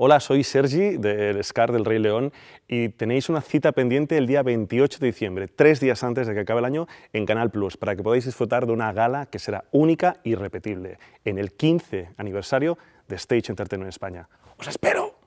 Hola, soy Sergi del SCAR del Rey León y tenéis una cita pendiente el día 28 de diciembre, tres días antes de que acabe el año, en Canal Plus, para que podáis disfrutar de una gala que será única y repetible en el 15 aniversario de Stage Entertainment España. ¡Os espero!